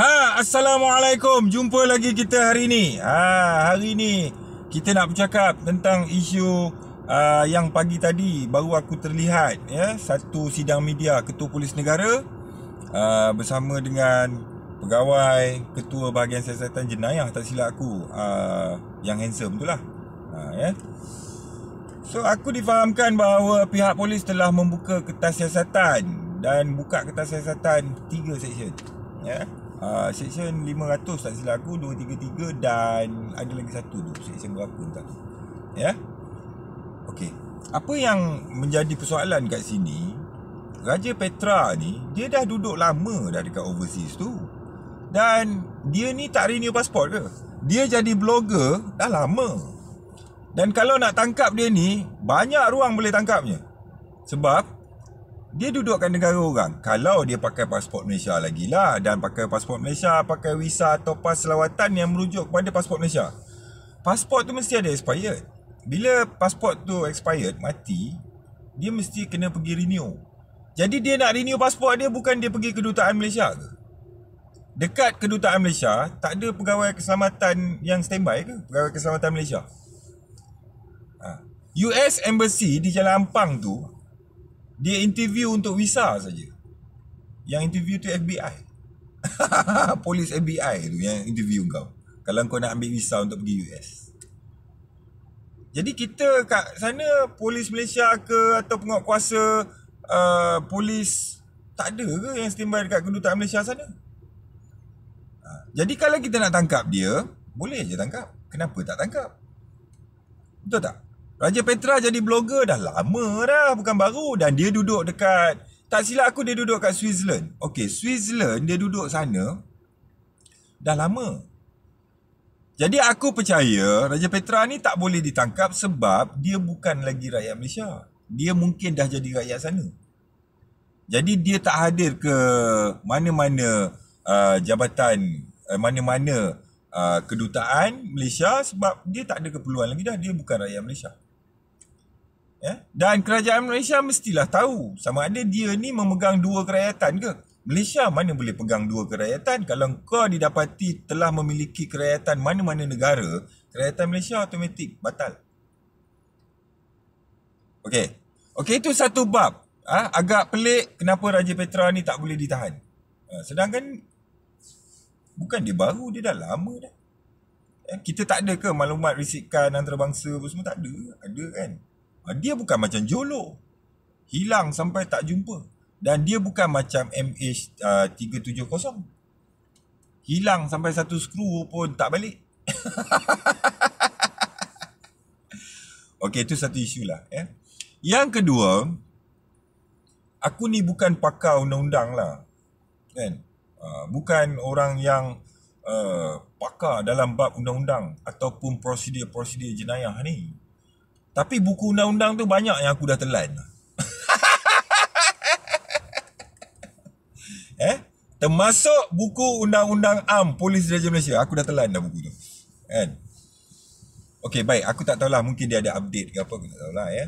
Ha, Assalamualaikum. Jumpa lagi kita hari ini. Ha, hari ini kita nak bercakap tentang isu uh, yang pagi tadi baru aku terlihat ya, satu sidang media Ketua Polis Negara uh, bersama dengan pegawai Ketua Bahagian Siasatan Jenayah tak silap aku uh, yang handsome tu lah. Ha, ya. So aku difahamkan bahawa pihak polis telah membuka kertas siasatan dan buka kertas siasatan tiga seksyen. Ya. Yeah. Ah, section 500 tak silap aku 233 dan ada lagi satu tu section berapa entah tu ya yeah? okey apa yang menjadi persoalan kat sini Raja Petra ni dia dah duduk lama dah dekat overseas tu dan dia ni tak renew pasport ke dia jadi blogger dah lama dan kalau nak tangkap dia ni banyak ruang boleh tangkapnya sebab dia dudukkan negara orang kalau dia pakai pasport Malaysia lagi lah dan pakai pasport Malaysia pakai visa atau pas selawatan yang merujuk kepada pasport Malaysia pasport tu mesti ada expired bila pasport tu expired mati dia mesti kena pergi renew jadi dia nak renew pasport dia bukan dia pergi kedutaan Malaysia ke dekat kedutaan Malaysia tak ada pegawai keselamatan yang standby ke pegawai keselamatan Malaysia ha. US Embassy di Jalan Ampang tu dia interview untuk visa saja. Yang interview tu FBI. Polis FBI tu yang interview kau. Kalau kau nak ambil visa untuk pergi US. Jadi kita kat sana polis Malaysia ke atau penguatkuasa uh, polis tak ada ke yang standby dekat kedutaan Malaysia sana? Ha, jadi kalau kita nak tangkap dia, boleh je tangkap. Kenapa tak tangkap? Betul tak? Raja Petra jadi blogger dah lama dah, bukan baru. Dan dia duduk dekat, tak silap aku dia duduk kat Switzerland. Okey, Switzerland dia duduk sana dah lama. Jadi aku percaya Raja Petra ni tak boleh ditangkap sebab dia bukan lagi rakyat Malaysia. Dia mungkin dah jadi rakyat sana. Jadi dia tak hadir ke mana-mana uh, jabatan, uh, mana-mana uh, kedutaan Malaysia sebab dia tak ada keperluan lagi dah. Dia bukan rakyat Malaysia. Ya? Dan kerajaan Malaysia mestilah tahu sama ada dia ni memegang dua kerayatan ke. Malaysia mana boleh pegang dua kerayatan kalau kau didapati telah memiliki kerayatan mana-mana negara, kerayatan Malaysia automatik batal. Okey. Okey itu satu bab. Ah ha? agak pelik kenapa Raja Petra ni tak boleh ditahan. Ha, sedangkan bukan dia baru dia dah lama dah. Eh, kita tak ada ke maklumat risikan antarabangsa apa semua tak ada. Ada kan? Ah, dia bukan macam Jolo. Hilang sampai tak jumpa. Dan dia bukan macam MH370. Ah, uh, Hilang sampai satu skru pun tak balik. okay, itu satu isu lah. Eh. Yang kedua, aku ni bukan pakar undang-undang lah. Kan? Uh, bukan orang yang uh, pakar dalam bab undang-undang ataupun prosedur-prosedur jenayah ni. Tapi buku undang-undang tu banyak yang aku dah telan. eh, termasuk buku undang-undang am Polis Diraja Malaysia, aku dah telan dah buku tu. Kan? Okey, baik, aku tak tahulah mungkin dia ada update ke apa, aku tak tahulah ya.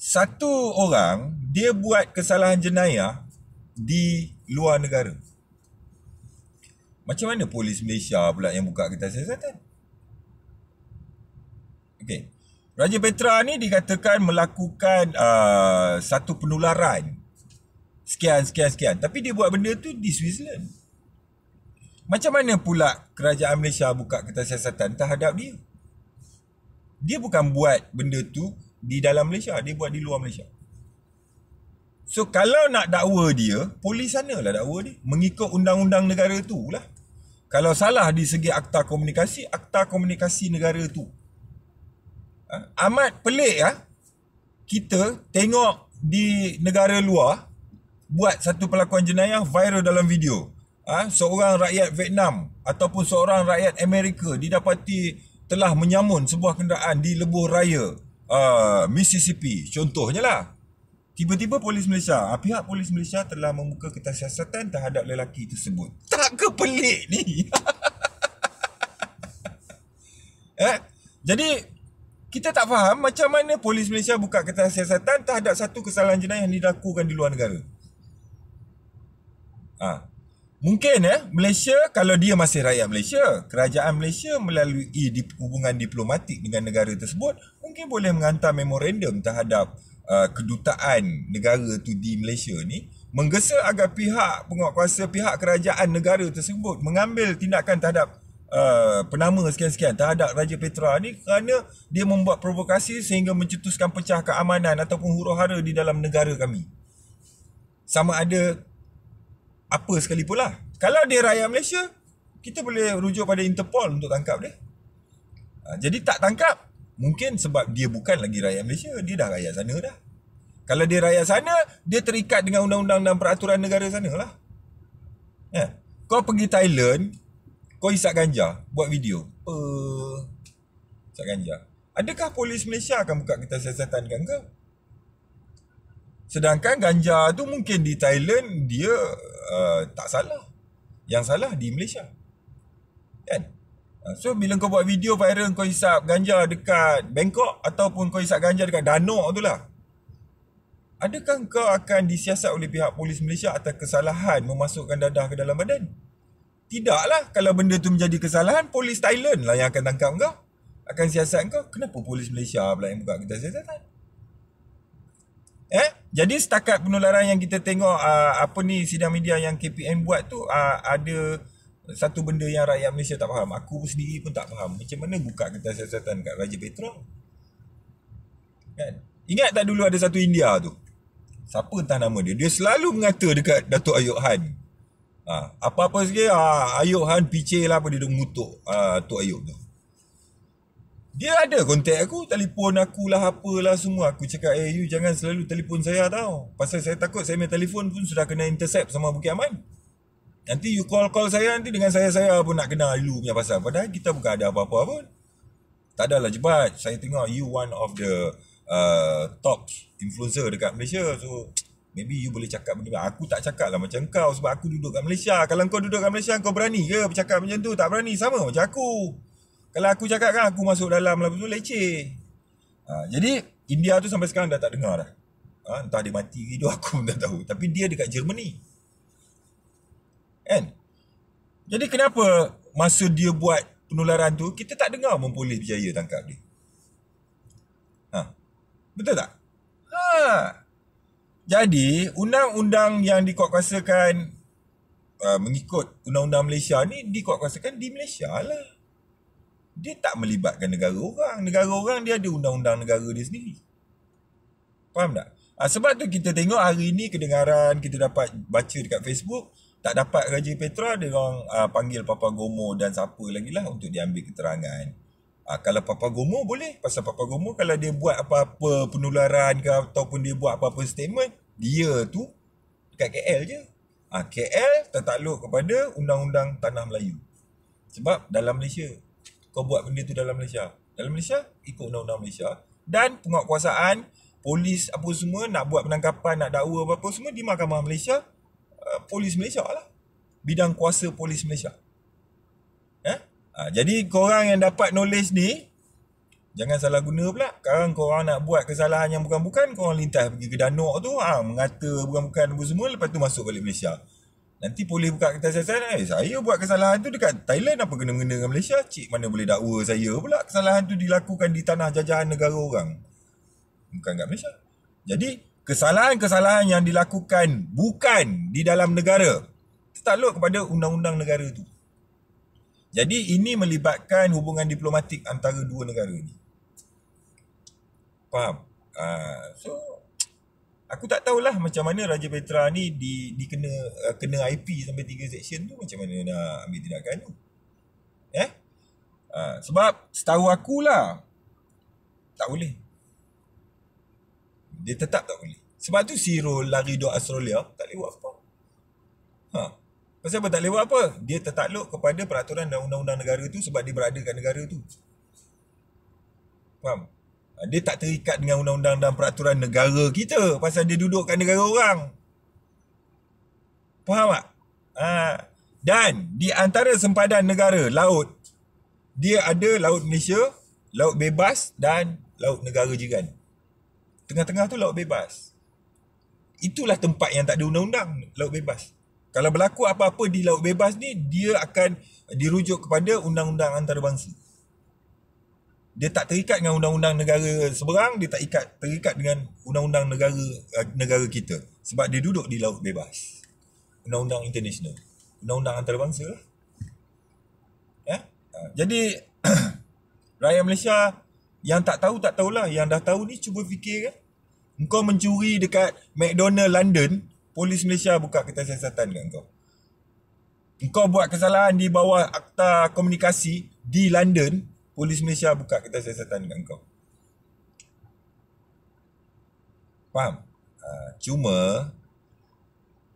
Satu orang dia buat kesalahan jenayah di luar negara. Macam mana polis Malaysia pula yang buka kertas siasatan? Okey. Raja Petra ni dikatakan melakukan uh, satu penularan sekian sekian sekian tapi dia buat benda tu di Switzerland. Macam mana pula kerajaan Malaysia buka kertas siasatan terhadap dia? Dia bukan buat benda tu di dalam Malaysia, dia buat di luar Malaysia. So kalau nak dakwa dia, polis lah dakwa dia. Mengikut undang-undang negara tu lah. Kalau salah di segi akta komunikasi, akta komunikasi negara tu amat ah, pelik ya kita tengok di negara luar buat satu pelakuan jenayah viral dalam video ha, seorang rakyat Vietnam ataupun seorang rakyat Amerika didapati telah menyamun sebuah kenderaan di lebuh raya uh, Mississippi contohnya lah tiba-tiba polis Malaysia pihak polis Malaysia telah membuka kertas siasatan terhadap lelaki tersebut tak ke pelik ni eh? jadi kita tak faham macam mana polis Malaysia buka kertas siasatan terhadap satu kesalahan jenayah yang dilakukan di luar negara. Ha. Mungkin eh, Malaysia kalau dia masih rakyat Malaysia, kerajaan Malaysia melalui hubungan diplomatik dengan negara tersebut, mungkin boleh menghantar memorandum terhadap uh, kedutaan negara tu di Malaysia ni, menggesa agar pihak penguatkuasa pihak kerajaan negara tersebut mengambil tindakan terhadap uh, penama sekian-sekian terhadap Raja Petra ni kerana dia membuat provokasi sehingga mencetuskan pecah keamanan ataupun huru-hara di dalam negara kami. Sama ada apa sekalipun lah. Kalau dia rakyat Malaysia, kita boleh rujuk pada Interpol untuk tangkap dia. Ah, jadi tak tangkap, mungkin sebab dia bukan lagi rakyat Malaysia, dia dah rakyat sana dah. Kalau dia rakyat sana, dia terikat dengan undang-undang dan peraturan negara sana lah. Ya. Kau pergi Thailand, kau hisap ganja Buat video uh, Isap ganja Adakah polis Malaysia akan buka kita siasatan kan ke? Sedangkan ganja tu mungkin di Thailand Dia uh, tak salah Yang salah di Malaysia Kan? Ah, so bila kau buat video viral kau hisap ganja dekat Bangkok Ataupun kau hisap ganja dekat Danok tu lah Adakah kau akan disiasat oleh pihak polis Malaysia atas kesalahan memasukkan dadah ke dalam badan? Tidaklah kalau benda tu menjadi kesalahan polis Thailand lah yang akan tangkap kau. Akan siasat kau. Kenapa polis Malaysia pula yang buka kertas siasatan? Eh, jadi setakat penularan yang kita tengok uh, apa ni sidang media yang KPM buat tu uh, ada satu benda yang rakyat Malaysia tak faham. Aku sendiri pun tak faham. Macam mana buka kita siasatan kat Raja Petrol? Kan? Ingat tak dulu ada satu India tu? Siapa entah nama dia. Dia selalu mengata dekat Datuk Ayub Han. Ha, apa-apa sikit ha, Ayub Han picik lah apa dia duk mutuk ha, Tok Ayub tu. Dia ada kontak aku, telefon aku lah apalah semua. Aku cakap, eh you jangan selalu telefon saya tau. Pasal saya takut saya punya telefon pun sudah kena intercept sama Bukit Aman. Nanti you call-call saya nanti dengan saya-saya pun nak kenal you punya pasal. Padahal kita bukan ada apa-apa pun. Tak adalah jebat. Saya tengok you one of the uh, top influencer dekat Malaysia. So, Maybe you boleh cakap benda Aku tak cakap lah macam kau Sebab aku duduk kat Malaysia Kalau kau duduk kat Malaysia Kau berani ke bercakap macam tu Tak berani Sama macam aku Kalau aku cakap kan Aku masuk dalam lah tu leceh ha, Jadi India tu sampai sekarang dah tak dengar dah ha, Entah dia mati itu hidup aku tak tahu Tapi dia dekat Germany Kan Jadi kenapa Masa dia buat penularan tu Kita tak dengar pun polis berjaya tangkap dia ha, Betul tak? Haa jadi, undang-undang yang dikuatkuasakan uh, mengikut undang-undang Malaysia ni dikuatkuasakan di Malaysia lah. Dia tak melibatkan negara orang. Negara orang dia ada undang-undang negara dia sendiri. Faham tak? Ha, sebab tu kita tengok hari ni kedengaran kita dapat baca dekat Facebook tak dapat Raja Petra dia orang uh, panggil Papa Gomo dan siapa lagi lah untuk diambil keterangan. Ha, kalau Papa Gomo boleh. Pasal Papa Gomo kalau dia buat apa-apa penularan ke ataupun dia buat apa-apa statement dia tu dekat KL je. Ha, KL tertakluk kepada undang-undang tanah Melayu. Sebab dalam Malaysia, kau buat benda tu dalam Malaysia. Dalam Malaysia, ikut undang-undang Malaysia. Dan penguatkuasaan, polis apa semua, nak buat penangkapan, nak dakwa apa, -apa semua di mahkamah Malaysia, uh, polis Malaysia lah. Bidang kuasa polis Malaysia. Eh? Ha, jadi korang yang dapat knowledge ni, Jangan salah guna pula. Sekarang kau orang nak buat kesalahan yang bukan-bukan, kau orang lintas pergi ke Danok tu, ha, mengata bukan-bukan apa semua, lepas tu masuk balik Malaysia. Nanti boleh buka kertas siasat, eh, saya buat kesalahan tu dekat Thailand, apa kena mengena dengan Malaysia? Cik mana boleh dakwa saya pula kesalahan tu dilakukan di tanah jajahan negara orang. Bukan kat Malaysia. Jadi, kesalahan-kesalahan yang dilakukan bukan di dalam negara, tertakluk kepada undang-undang negara tu. Jadi ini melibatkan hubungan diplomatik antara dua negara ini. Faham? Uh, so aku tak tahulah macam mana Raja Petra ni di dikena uh, kena eh, IP sampai tiga section tu macam mana nak ambil tindakan tu. Eh? Uh, sebab setahu aku lah tak boleh. Dia tetap tak boleh. Sebab tu si Rol lari duk Australia tak lewat apa. Ha. Pasal apa tak lewat apa? Dia tertakluk kepada peraturan dan undang-undang negara tu sebab dia berada kat negara tu. Faham? Ah, dia tak terikat dengan undang-undang dan peraturan negara kita pasal dia dudukkan negara orang. Faham tak? Ha. Dan di antara sempadan negara, laut, dia ada Laut Malaysia, Laut Bebas dan Laut Negara juga. Tengah-tengah tu Laut Bebas. Itulah tempat yang tak ada undang-undang, Laut Bebas. Kalau berlaku apa-apa di Laut Bebas ni, dia akan dirujuk kepada undang-undang antarabangsa dia tak terikat dengan undang-undang negara seberang dia tak ikat terikat dengan undang-undang negara eh, negara kita sebab dia duduk di laut bebas undang-undang international undang-undang antarabangsa lah. eh? jadi rakyat Malaysia yang tak tahu tak tahulah yang dah tahu ni cuba fikir kan engkau mencuri dekat McDonald London polis Malaysia buka kertas siasatan dengan kau engkau buat kesalahan di bawah akta komunikasi di London polis Malaysia buka kita siasatan dengan kau. Faham? Ha, cuma,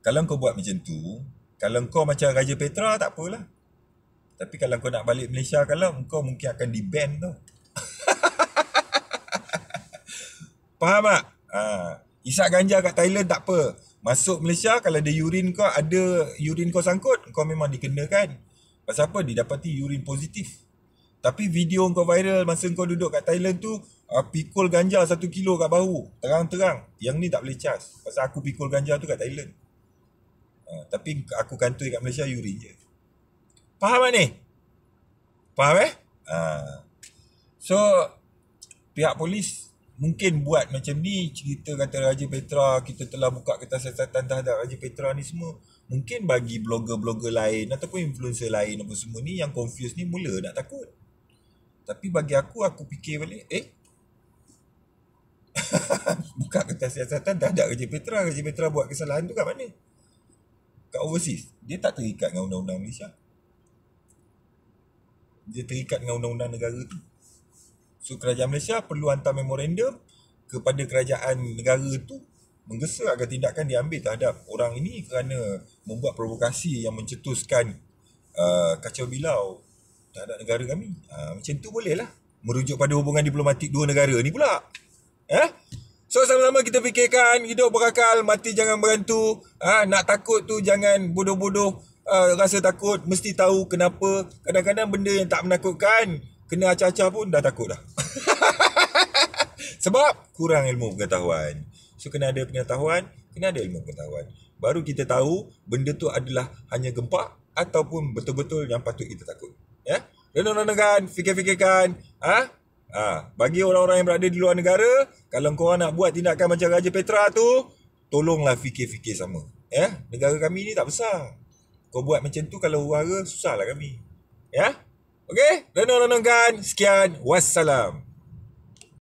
kalau kau buat macam tu, kalau kau macam Raja Petra, tak apalah. Tapi kalau kau nak balik Malaysia, kalau kau mungkin akan di-ban tu. Faham tak? Ha, ah, isak ganja kat Thailand, tak apa. Masuk Malaysia, kalau ada urine kau, ada urine kau sangkut, kau memang dikenakan. Pasal apa? Didapati urine positif. Tapi video kau viral masa kau duduk kat Thailand tu uh, Pikul ganja satu kilo kat bahu Terang-terang Yang ni tak boleh cas Pasal aku pikul ganja tu kat Thailand uh, Tapi aku kantoi kat Malaysia Yuri je Faham tak ni? Faham eh? Uh, so Pihak polis Mungkin buat macam ni Cerita kata Raja Petra Kita telah buka kertas siasatan terhadap Raja Petra ni semua Mungkin bagi blogger-blogger lain Ataupun influencer lain apa semua ni Yang confused ni mula nak takut tapi bagi aku, aku fikir balik, eh? Buka kertas siasatan, dah ajak Raja Petra. kerja Petra buat kesalahan tu kat mana? Kat overseas. Dia tak terikat dengan undang-undang Malaysia. Dia terikat dengan undang-undang negara tu. So, kerajaan Malaysia perlu hantar memorandum kepada kerajaan negara tu menggesa agar tindakan diambil terhadap orang ini kerana membuat provokasi yang mencetuskan uh, kacau bilau tak ada negara kami. Ha, macam tu boleh lah. Merujuk pada hubungan diplomatik dua negara ni pula. Eh? So sama-sama kita fikirkan hidup berakal, mati jangan berantu. Ah ha, nak takut tu jangan bodoh-bodoh uh, rasa takut. Mesti tahu kenapa. Kadang-kadang benda yang tak menakutkan, kena acah-acah pun dah takut dah. Sebab kurang ilmu pengetahuan. So kena ada pengetahuan, kena ada ilmu pengetahuan. Baru kita tahu benda tu adalah hanya gempa ataupun betul-betul yang patut kita takut. Renung-renungkan, fikir-fikirkan. Ha? ha? Bagi orang-orang yang berada di luar negara, kalau korang nak buat tindakan macam Raja Petra tu, tolonglah fikir-fikir sama. Ya? Negara kami ni tak besar. Kau buat macam tu kalau warga susahlah kami. Ya? Okey? Renung-renungkan. Sekian. Wassalam.